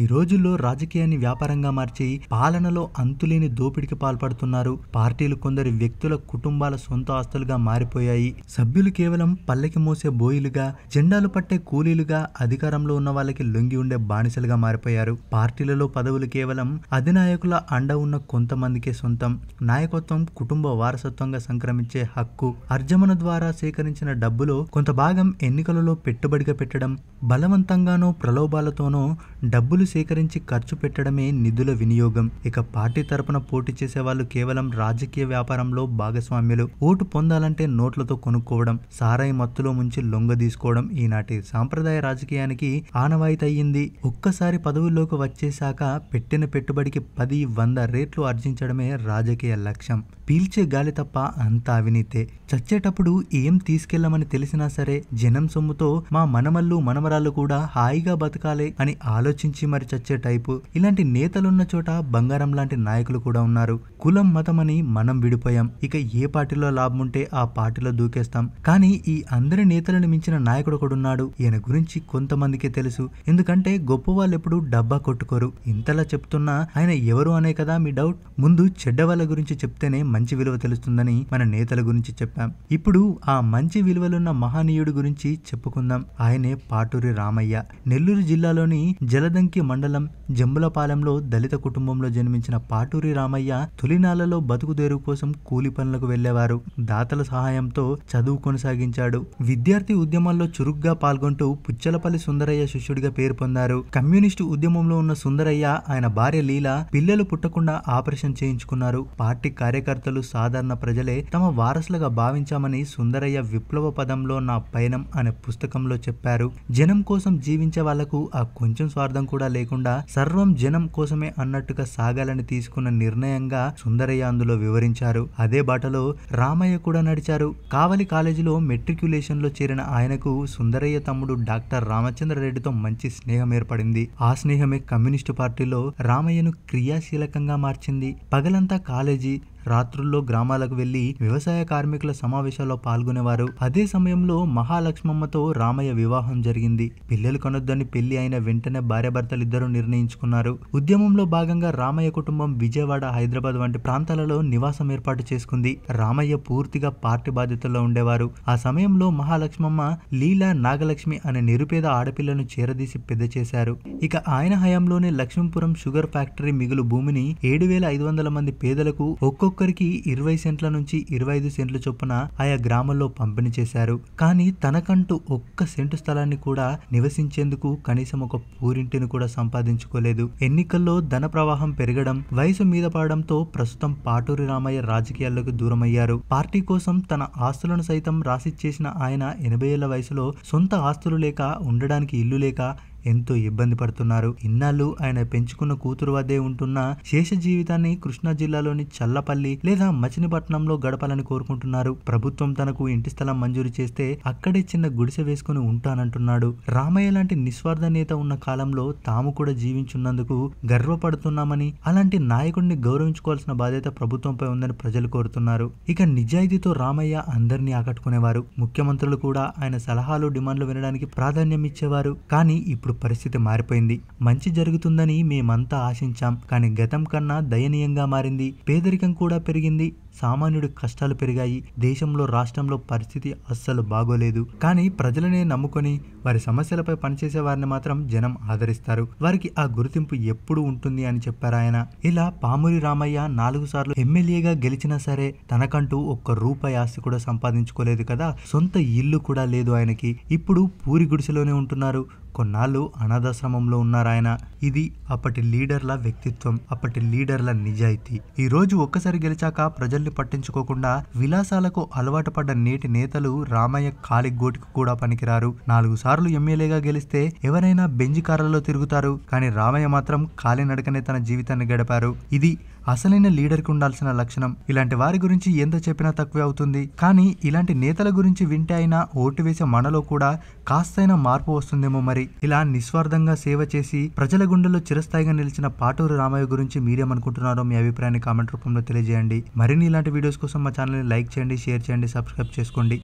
ఈ రోజుల్లో రాజకీయాన్ని వ్యాపారంగా మార్చి పాలనలో అంతులేని దోపిడికి పాల్పడుతున్నారు పార్టీలు కొందరి వ్యక్తుల కుటుంబాల సొంత ఆస్తులుగా మారిపోయాయి సభ్యులు కేవలం పల్లెకి మోసే బోయిలుగా జెండాలు పట్టే కూలీలుగా అధికారంలో ఉన్న వాళ్ళకి లొంగి ఉండే బానిసలుగా మారిపోయారు పార్టీలలో పదవులు కేవలం అధినాయకుల అండ ఉన్న కొంతమందికే సొంతం నాయకత్వం కుటుంబ వారసత్వంగా సంక్రమించే హక్కు అర్జమన ద్వారా సేకరించిన డబ్బులో కొంత భాగం ఎన్నికలలో పెట్టుబడిగా పెట్టడం బలవంతంగానో ప్రలోభాలతోనో డబ్బు డబ్బులు సేకరించి ఖర్చు పెట్టడమే నిధుల వినియోగం ఇక పార్టీ తరపున పోటీ చేసే వాళ్ళు కేవలం రాజకీయ వ్యాపారంలో భాగస్వామ్యులు ఓటు పొందాలంటే నోట్లతో కొనుక్కోవడం సారాయి మత్తులో ముంచి లొంగ తీసుకోవడం ఈనాటి సాంప్రదాయ రాజకీయానికి ఆనవాయితీ అయ్యింది ఒక్కసారి పదవుల్లోకి వచ్చేశాక పెట్టిన పెట్టుబడికి పది వంద రేట్లు ఆర్జించడమే రాజకీయ లక్ష్యం పీల్చే గాలి తప్ప అంత అవినీతే చచ్చేటప్పుడు ఏం తీసుకెళ్లమని తెలిసినా సరే జనం సొమ్ముతో మా మనమల్లు మనమరాలు కూడా హాయిగా బతకాలి అని ఆలోచించి మరి చచ్చే టైపు ఇలాంటి నేతలున్న చోట బంగారం లాంటి నాయకులు కూడా ఉన్నారు కులం మతమని మనం విడిపోయాం ఇక ఏ పార్టీలో లాభం ఉంటే ఆ పార్టీలో దూకేస్తాం కానీ ఈ అందరి నేతలను మించిన నాయకుడు ఒకడున్నాడు ఈయన గురించి కొంతమందికే తెలుసు ఎందుకంటే గొప్ప వాళ్ళు ఎప్పుడు డబ్బా కొట్టుకోరు ఇంతలా చెప్తున్నా ఆయన ఎవరు అనే కదా మీ డౌట్ ముందు చెడ్డ వాళ్ళ గురించి చెప్తేనే మంచి విలువ తెలుస్తుందని మన నేతల గురించి చెప్పాం ఇప్పుడు ఆ మంచి విలువలున్న మహనీయుడు గురించి చెప్పుకుందాం ఆయనే పాటూరి రామయ్య నెల్లూరు జిల్లాలోని జలదంకి అగర్తి మండలం జంబులపాలెంలో దళిత కుటుంబంలో జన్మించిన పాటూరి రామయ్య బతుకు బతుకుదేరు కోసం కూలి పనులకు వెళ్లేవారు దాతల సహాయంతో చదువు కొనసాగించాడు విద్యార్థి ఉద్యమంలో చురుగ్గా పాల్గొంటూ పుచ్చలపల్లి సుందరయ్య శిష్యుడిగా పేరు పొందారు కమ్యూనిస్టు ఉద్యమంలో ఉన్న సుందరయ్య ఆయన భార్య లీల పిల్లలు పుట్టకుండా ఆపరేషన్ చేయించుకున్నారు పార్టీ కార్యకర్తలు సాధారణ ప్రజలే తమ వారసులుగా భావించామని సుందరయ్య విప్లవ పదంలో నా పయనం అనే పుస్తకంలో చెప్పారు జనం కోసం జీవించే వాళ్లకు ఆ కొంచెం స్వార్థం కూడా లేకుండా సర్వం జనం కోసమే అన్నట్టుగా సాగాలని తీసుకున్న నిర్ణయంగా సుందరయ్య అందులో వివరించారు అదే బాటలో రామయ్య కూడా నడిచారు కావలి కాలేజీలో మెట్రిక్యులేషన్ లో చేరిన ఆయనకు సుందరయ్య తమ్ముడు డాక్టర్ రామచంద్ర రెడ్డితో మంచి స్నేహం ఏర్పడింది ఆ స్నేహమే కమ్యూనిస్టు పార్టీలో రామయ్యను క్రియాశీలకంగా మార్చింది పగలంతా కాలేజీ రాత్రుల్లో గ్రామాలకు వెళ్లి వ్యవసాయ కార్మికుల సమావేశాల్లో పాల్గొనేవారు అదే సమయంలో మహాలక్ష్మమ్మతో రామయ్య వివాహం జరిగింది పిల్లలు కనొద్దని పెళ్లి అయిన వెంటనే భార్యాభర్తలిద్దరూ నిర్ణయించుకున్నారు ఉద్యమంలో భాగంగా రామయ్య కుటుంబం విజయవాడ హైదరాబాద్ వంటి ప్రాంతాలలో నివాసం ఏర్పాటు చేసుకుంది రామయ్య పూర్తిగా పార్టీ బాధ్యతల్లో ఉండేవారు ఆ సమయంలో మహాలక్ష్మమ్మ లీలా నాగలక్ష్మి అనే నిరుపేద ఆడపిల్లను చేరదీసి పెద్ద చేశారు ఇక ఆయన హయాంలోనే లక్ష్మీపురం షుగర్ ఫ్యాక్టరీ మిగులు భూమిని ఏడు వేల ఐదు వందల మంది పేదలకు ఒక్కొక్క ఒక్కరికి ఇరవై సెంట్ల నుంచి ఇరవై ఐదు సెంట్ల చొప్పున ఆయా గ్రామంలో పంపిణీ చేశారు కానీ తనకంటూ ఒక్క సెంటు స్థలాన్ని కూడా నివసించేందుకు కనీసం ఒక పూరింటిని కూడా సంపాదించుకోలేదు ఎన్నికల్లో ధన ప్రవాహం పెరగడం వయసు మీద పడడంతో ప్రస్తుతం పాటూరి రామయ్య రాజకీయాల్లోకి దూరమయ్యారు పార్టీ కోసం తన ఆస్తులను సైతం రాసిచ్చేసిన ఆయన ఎనభై ఏళ్ల వయసులో సొంత ఆస్తులు లేక ఉండడానికి ఇల్లు లేక ఎంతో ఇబ్బంది పడుతున్నారు ఇన్నాళ్ళు ఆయన పెంచుకున్న కూతురు వద్దే ఉంటున్న శేష జీవితాన్ని కృష్ణా జిల్లాలోని చల్లపల్లి లేదా మచినిపట్నంలో గడపాలని కోరుకుంటున్నారు ప్రభుత్వం తనకు ఇంటి స్థలం మంజూరు చేస్తే అక్కడే చిన్న గుడిసె వేసుకుని ఉంటానంటున్నాడు రామయ్య లాంటి నిస్వార్థ నేత ఉన్న కాలంలో తాము కూడా జీవించున్నందుకు గర్వపడుతున్నామని అలాంటి నాయకుడిని గౌరవించుకోవాల్సిన బాధ్యత ప్రభుత్వంపై ఉందని ప్రజలు కోరుతున్నారు ఇక నిజాయితీతో రామయ్య అందరినీ ఆకట్టుకునేవారు ముఖ్యమంత్రులు కూడా ఆయన సలహాలు డిమాండ్లు వినడానికి ప్రాధాన్యం ఇచ్చేవారు కానీ ఇప్పుడు పరిస్థితి మారిపోయింది మంచి జరుగుతుందని మేమంతా ఆశించాం కానీ గతం కన్నా దయనీయంగా మారింది పేదరికం కూడా పెరిగింది సామాన్యుడి కష్టాలు పెరిగాయి దేశంలో రాష్ట్రంలో పరిస్థితి అస్సలు బాగోలేదు కానీ ప్రజలనే నమ్ముకొని వారి సమస్యలపై పనిచేసే వారిని మాత్రం జనం ఆదరిస్తారు వారికి ఆ గుర్తింపు ఎప్పుడు ఉంటుంది అని చెప్పారాయన ఇలా పామురి రామయ్య నాలుగు సార్లు ఎమ్మెల్యేగా గెలిచినా సరే తనకంటూ ఒక్క రూపాయి ఆస్తి కూడా సంపాదించుకోలేదు కదా సొంత ఇల్లు కూడా లేదు ఆయనకి ఇప్పుడు పూరి గుడిసెలోనే ఉంటున్నారు కొన్నాళ్ళు అనాథాశ్రమంలో ఉన్నారాయన ఇది అప్పటి లీడర్ల వ్యక్తిత్వం అప్పటి లీడర్ల నిజాయితీ ఈ రోజు ఒక్కసారి గెలిచాక ప్రజల్ని పట్టించుకోకుండా విలాసాలకు అలవాటు పడ్డ నేటి నేతలు రామయ్య కాలిగోటికి కూడా పనికిరారు నాలుగు సార్లు ఎమ్మెల్యేగా గెలిస్తే ఎవరైనా బెంజి కారులలో తిరుగుతారు కానీ రామయ్య మాత్రం కాలినడకనే తన జీవితాన్ని గడిపారు ఇది అసలైన లీడర్కి ఉండాల్సిన లక్షణం ఇలాంటి వారి గురించి ఎంత చెప్పినా తక్కువే అవుతుంది కానీ ఇలాంటి నేతల గురించి వింటే అయినా ఓటు వేసే మనలో కూడా కాస్తైనా మార్పు వస్తుందేమో మరి ఇలా నిస్వార్థంగా సేవ చేసి ప్రజల గుండెల్లో చిరస్థాయిగా నిలిచిన పాటూరు రామయ్య గురించి మీరేమనుకుంటున్నారో మీ అభిప్రాయాన్ని కామెంట్ రూపంలో తెలియజేయండి మరిన్ని ఇలాంటి వీడియోస్ కోసం మా ఛానల్ని లైక్ చేయండి షేర్ చేయండి సబ్స్క్రైబ్ చేసుకోండి